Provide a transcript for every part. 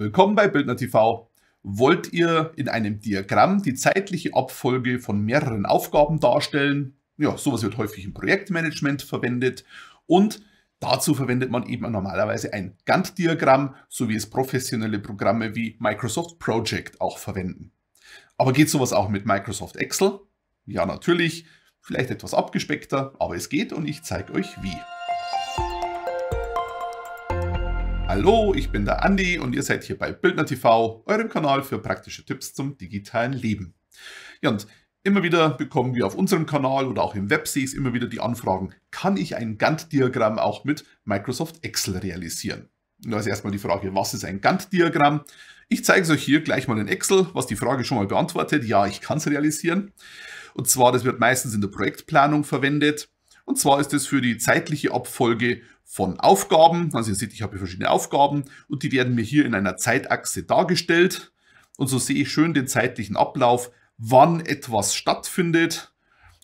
Willkommen bei Bildner TV. Wollt ihr in einem Diagramm die zeitliche Abfolge von mehreren Aufgaben darstellen? Ja, sowas wird häufig im Projektmanagement verwendet und dazu verwendet man eben normalerweise ein Gantt-Diagramm, so wie es professionelle Programme wie Microsoft Project auch verwenden. Aber geht sowas auch mit Microsoft Excel? Ja, natürlich. Vielleicht etwas abgespeckter, aber es geht und ich zeige euch wie. Hallo, ich bin der Andi und ihr seid hier bei Bildner TV, eurem Kanal für praktische Tipps zum digitalen Leben. Ja, und immer wieder bekommen wir auf unserem Kanal oder auch im Web immer wieder die Anfragen, kann ich ein Gantt-Diagramm auch mit Microsoft Excel realisieren? Da ist erstmal die Frage, was ist ein Gantt-Diagramm? Ich zeige es euch hier gleich mal in Excel, was die Frage schon mal beantwortet. Ja, ich kann es realisieren. Und zwar, das wird meistens in der Projektplanung verwendet. Und zwar ist es für die zeitliche Abfolge von Aufgaben. Also ihr seht, ich habe hier verschiedene Aufgaben und die werden mir hier in einer Zeitachse dargestellt. Und so sehe ich schön den zeitlichen Ablauf, wann etwas stattfindet.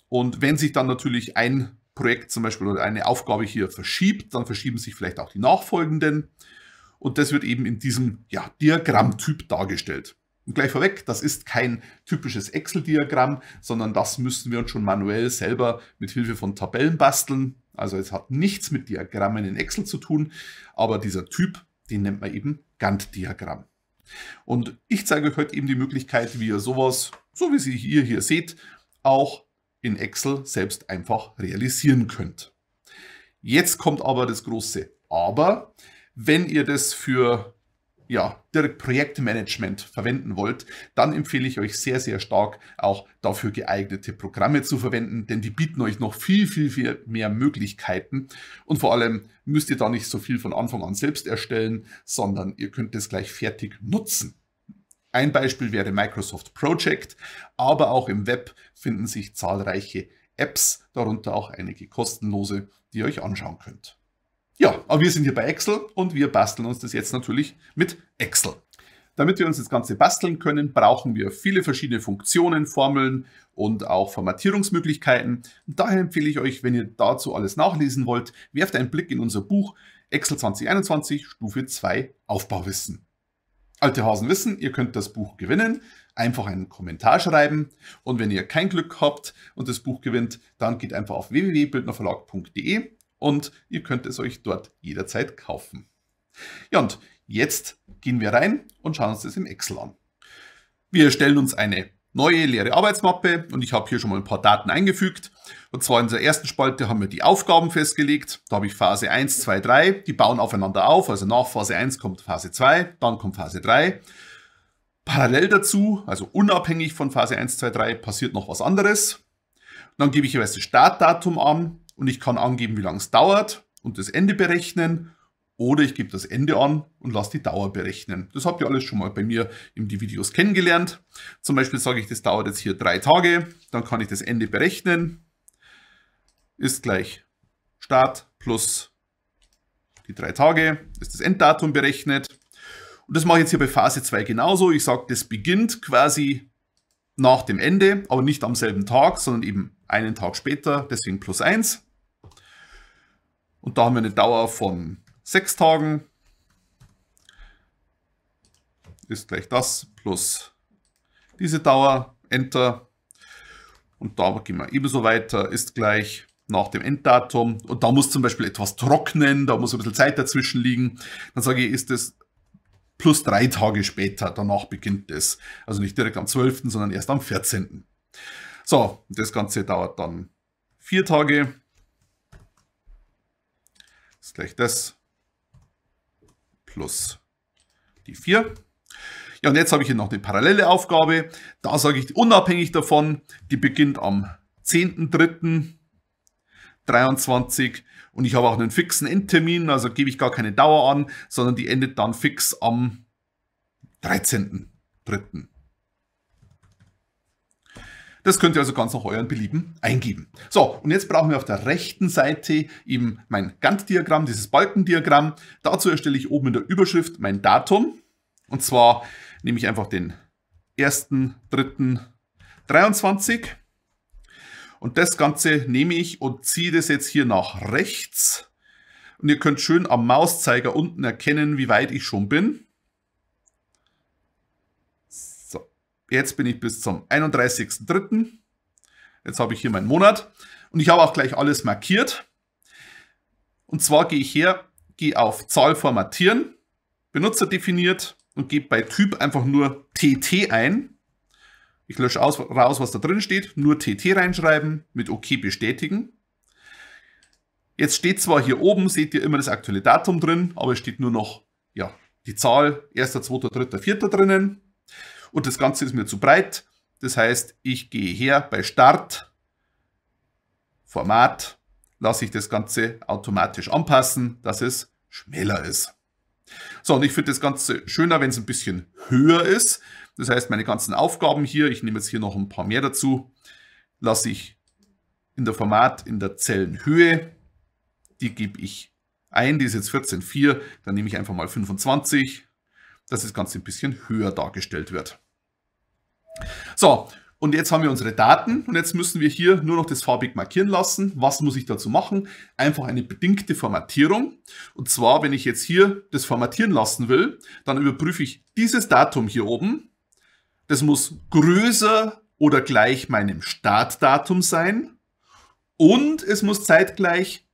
Und wenn sich dann natürlich ein Projekt zum Beispiel oder eine Aufgabe hier verschiebt, dann verschieben sich vielleicht auch die nachfolgenden. Und das wird eben in diesem ja, Diagrammtyp dargestellt. Und gleich vorweg, das ist kein typisches Excel-Diagramm, sondern das müssen wir uns schon manuell selber mit Hilfe von Tabellen basteln. Also es hat nichts mit Diagrammen in Excel zu tun, aber dieser Typ, den nennt man eben Gantt-Diagramm. Und ich zeige euch heute eben die Möglichkeit, wie ihr sowas, so wie sie ihr hier seht, auch in Excel selbst einfach realisieren könnt. Jetzt kommt aber das große Aber. Wenn ihr das für ja, direkt Projektmanagement verwenden wollt, dann empfehle ich euch sehr, sehr stark auch dafür geeignete Programme zu verwenden, denn die bieten euch noch viel, viel, viel mehr Möglichkeiten. Und vor allem müsst ihr da nicht so viel von Anfang an selbst erstellen, sondern ihr könnt es gleich fertig nutzen. Ein Beispiel wäre Microsoft Project, aber auch im Web finden sich zahlreiche Apps, darunter auch einige kostenlose, die ihr euch anschauen könnt. Ja, aber wir sind hier bei Excel und wir basteln uns das jetzt natürlich mit Excel. Damit wir uns das Ganze basteln können, brauchen wir viele verschiedene Funktionen, Formeln und auch Formatierungsmöglichkeiten. daher empfehle ich euch, wenn ihr dazu alles nachlesen wollt, werft einen Blick in unser Buch Excel 2021 Stufe 2 Aufbauwissen. Alte Hasen wissen, ihr könnt das Buch gewinnen, einfach einen Kommentar schreiben und wenn ihr kein Glück habt und das Buch gewinnt, dann geht einfach auf www.bildnerverlag.de und ihr könnt es euch dort jederzeit kaufen. Ja, und jetzt gehen wir rein und schauen uns das im Excel an. Wir erstellen uns eine neue leere Arbeitsmappe und ich habe hier schon mal ein paar Daten eingefügt. Und zwar in der ersten Spalte haben wir die Aufgaben festgelegt. Da habe ich Phase 1, 2, 3. Die bauen aufeinander auf. Also nach Phase 1 kommt Phase 2, dann kommt Phase 3. Parallel dazu, also unabhängig von Phase 1, 2, 3, passiert noch was anderes. dann gebe ich jeweils das Startdatum an und ich kann angeben, wie lange es dauert und das Ende berechnen. Oder ich gebe das Ende an und lasse die Dauer berechnen. Das habt ihr alles schon mal bei mir in die Videos kennengelernt. Zum Beispiel sage ich, das dauert jetzt hier drei Tage. Dann kann ich das Ende berechnen. Ist gleich Start plus die drei Tage. Ist das Enddatum berechnet. Und das mache ich jetzt hier bei Phase 2 genauso. Ich sage, das beginnt quasi nach dem Ende, aber nicht am selben Tag, sondern eben einen Tag später, deswegen plus 1. Und da haben wir eine Dauer von sechs Tagen. Ist gleich das plus diese Dauer. Enter. Und da gehen wir ebenso weiter. Ist gleich nach dem Enddatum. Und da muss zum Beispiel etwas trocknen. Da muss ein bisschen Zeit dazwischen liegen. Dann sage ich, ist es plus drei Tage später. Danach beginnt es. Also nicht direkt am 12., sondern erst am 14. So, das Ganze dauert dann vier Tage ist gleich das plus die 4. Ja, und jetzt habe ich hier noch eine parallele Aufgabe. Da sage ich unabhängig davon, die beginnt am 10.03.23 und ich habe auch einen fixen Endtermin, also gebe ich gar keine Dauer an, sondern die endet dann fix am 13.03. Das könnt ihr also ganz nach euren Belieben eingeben. So, und jetzt brauchen wir auf der rechten Seite eben mein Gantt-Diagramm, dieses Balkendiagramm. Dazu erstelle ich oben in der Überschrift mein Datum. Und zwar nehme ich einfach den 1.3.23 und das Ganze nehme ich und ziehe das jetzt hier nach rechts. Und ihr könnt schön am Mauszeiger unten erkennen, wie weit ich schon bin. Jetzt bin ich bis zum 31.03. Jetzt habe ich hier meinen Monat und ich habe auch gleich alles markiert. Und zwar gehe ich her, gehe auf Zahl formatieren, Benutzer definiert und gebe bei Typ einfach nur TT ein. Ich lösche aus, raus, was da drin steht, nur TT reinschreiben, mit OK bestätigen. Jetzt steht zwar hier oben, seht ihr immer das aktuelle Datum drin, aber es steht nur noch ja, die Zahl 1., 2., 3., 4. drinnen und das Ganze ist mir zu breit. Das heißt, ich gehe her bei Start, Format, lasse ich das Ganze automatisch anpassen, dass es schmäler ist. So, und ich finde das Ganze schöner, wenn es ein bisschen höher ist. Das heißt, meine ganzen Aufgaben hier, ich nehme jetzt hier noch ein paar mehr dazu, lasse ich in der Format, in der Zellenhöhe. Die gebe ich ein, die ist jetzt 14,4, dann nehme ich einfach mal 25, dass das Ganze ein bisschen höher dargestellt wird. So, und jetzt haben wir unsere Daten und jetzt müssen wir hier nur noch das farbig markieren lassen. Was muss ich dazu machen? Einfach eine bedingte Formatierung. Und zwar, wenn ich jetzt hier das formatieren lassen will, dann überprüfe ich dieses Datum hier oben. Das muss größer oder gleich meinem Startdatum sein. Und es muss zeitgleich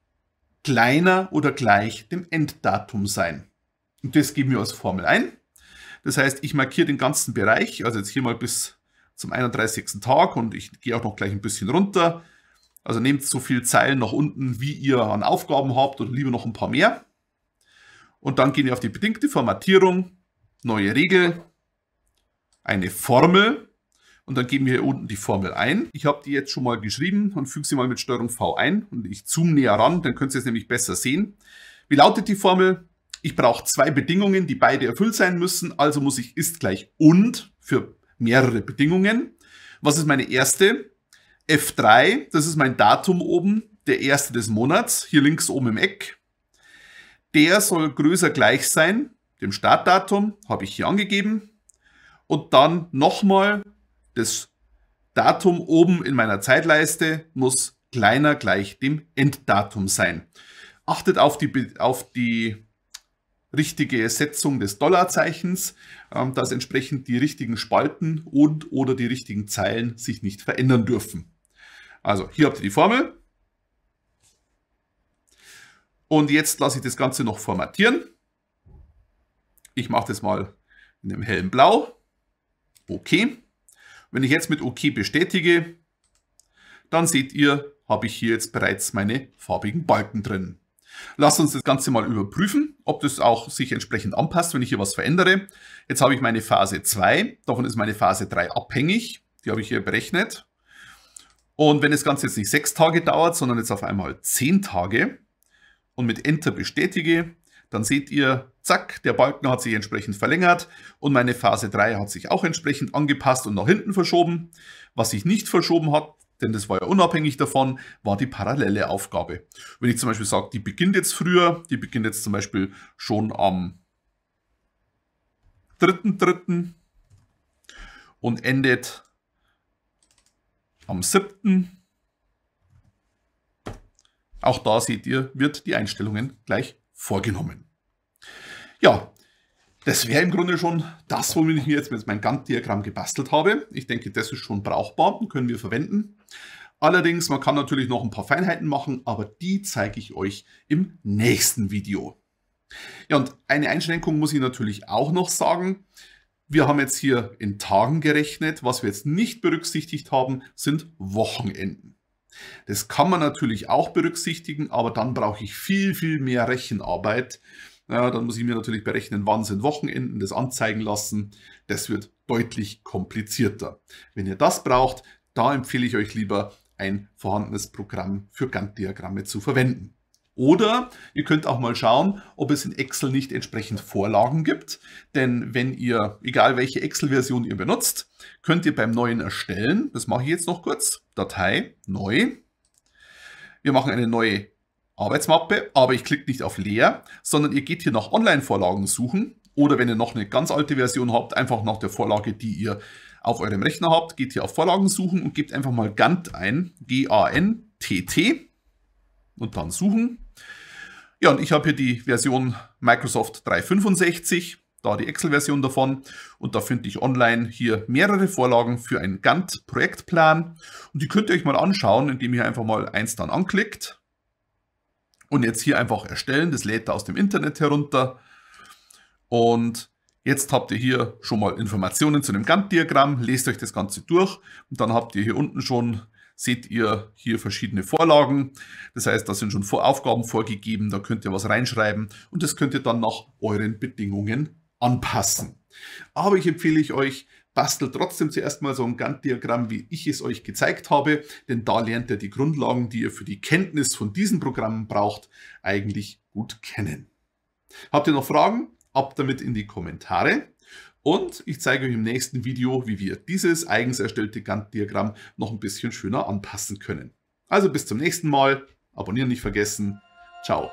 kleiner oder gleich dem Enddatum sein. Und das geben wir als Formel ein. Das heißt, ich markiere den ganzen Bereich, also jetzt hier mal bis zum 31. Tag und ich gehe auch noch gleich ein bisschen runter. Also nehmt so viele Zeilen nach unten, wie ihr an Aufgaben habt oder lieber noch ein paar mehr. Und dann gehen wir auf die bedingte Formatierung, neue Regel, eine Formel und dann geben wir hier unten die Formel ein. Ich habe die jetzt schon mal geschrieben und füge sie mal mit STRG V ein und ich zoome näher ran, dann könnt ihr es nämlich besser sehen. Wie lautet die Formel? Ich brauche zwei Bedingungen, die beide erfüllt sein müssen. Also muss ich ist gleich und für mehrere Bedingungen. Was ist meine erste? F3, das ist mein Datum oben, der erste des Monats, hier links oben im Eck. Der soll größer gleich sein, dem Startdatum, habe ich hier angegeben. Und dann nochmal das Datum oben in meiner Zeitleiste muss kleiner gleich dem Enddatum sein. Achtet auf die, auf die richtige Setzung des Dollarzeichens, ähm, dass entsprechend die richtigen Spalten und oder die richtigen Zeilen sich nicht verändern dürfen. Also hier habt ihr die Formel. Und jetzt lasse ich das Ganze noch formatieren. Ich mache das mal in einem hellen Blau. Okay. Wenn ich jetzt mit OK bestätige, dann seht ihr, habe ich hier jetzt bereits meine farbigen Balken drin. Lass uns das Ganze mal überprüfen, ob das auch sich entsprechend anpasst, wenn ich hier was verändere. Jetzt habe ich meine Phase 2, davon ist meine Phase 3 abhängig, die habe ich hier berechnet. Und wenn das Ganze jetzt nicht 6 Tage dauert, sondern jetzt auf einmal 10 Tage und mit Enter bestätige, dann seht ihr, zack, der Balken hat sich entsprechend verlängert und meine Phase 3 hat sich auch entsprechend angepasst und nach hinten verschoben. Was sich nicht verschoben hat, denn das war ja unabhängig davon, war die parallele Aufgabe. Wenn ich zum Beispiel sage, die beginnt jetzt früher, die beginnt jetzt zum Beispiel schon am 3.3. und endet am 7. Auch da seht ihr, wird die Einstellungen gleich vorgenommen. Ja, das wäre im Grunde schon das, womit ich mir jetzt mein Gantt-Diagramm gebastelt habe. Ich denke, das ist schon brauchbar, und können wir verwenden. Allerdings, man kann natürlich noch ein paar Feinheiten machen, aber die zeige ich euch im nächsten Video. Ja, und eine Einschränkung muss ich natürlich auch noch sagen. Wir haben jetzt hier in Tagen gerechnet. Was wir jetzt nicht berücksichtigt haben, sind Wochenenden. Das kann man natürlich auch berücksichtigen, aber dann brauche ich viel, viel mehr Rechenarbeit, ja, dann muss ich mir natürlich berechnen, wann sind Wochenenden, das anzeigen lassen. Das wird deutlich komplizierter. Wenn ihr das braucht, da empfehle ich euch lieber, ein vorhandenes Programm für Gantt-Diagramme zu verwenden. Oder ihr könnt auch mal schauen, ob es in Excel nicht entsprechend Vorlagen gibt. Denn wenn ihr, egal welche Excel-Version ihr benutzt, könnt ihr beim neuen Erstellen, das mache ich jetzt noch kurz, Datei, neu. Wir machen eine neue Arbeitsmappe, aber ich klicke nicht auf leer, sondern ihr geht hier nach Online-Vorlagen suchen oder wenn ihr noch eine ganz alte Version habt, einfach nach der Vorlage, die ihr auf eurem Rechner habt, geht hier auf Vorlagen suchen und gebt einfach mal GANT ein, G-A-N-T-T und dann suchen. Ja, und ich habe hier die Version Microsoft 365, da die Excel-Version davon. Und da finde ich online hier mehrere Vorlagen für einen gant projektplan Und die könnt ihr euch mal anschauen, indem ihr einfach mal eins dann anklickt. Und jetzt hier einfach erstellen, das lädt er aus dem Internet herunter. Und jetzt habt ihr hier schon mal Informationen zu dem Gantt-Diagramm, lest euch das Ganze durch und dann habt ihr hier unten schon, seht ihr hier verschiedene Vorlagen. Das heißt, da sind schon Aufgaben vorgegeben, da könnt ihr was reinschreiben und das könnt ihr dann nach euren Bedingungen anpassen. Aber ich empfehle euch, Bastelt trotzdem zuerst mal so ein Gantt-Diagramm, wie ich es euch gezeigt habe, denn da lernt ihr die Grundlagen, die ihr für die Kenntnis von diesen Programmen braucht, eigentlich gut kennen. Habt ihr noch Fragen? Ab damit in die Kommentare. Und ich zeige euch im nächsten Video, wie wir dieses eigens erstellte Gantt-Diagramm noch ein bisschen schöner anpassen können. Also bis zum nächsten Mal. Abonnieren nicht vergessen. Ciao.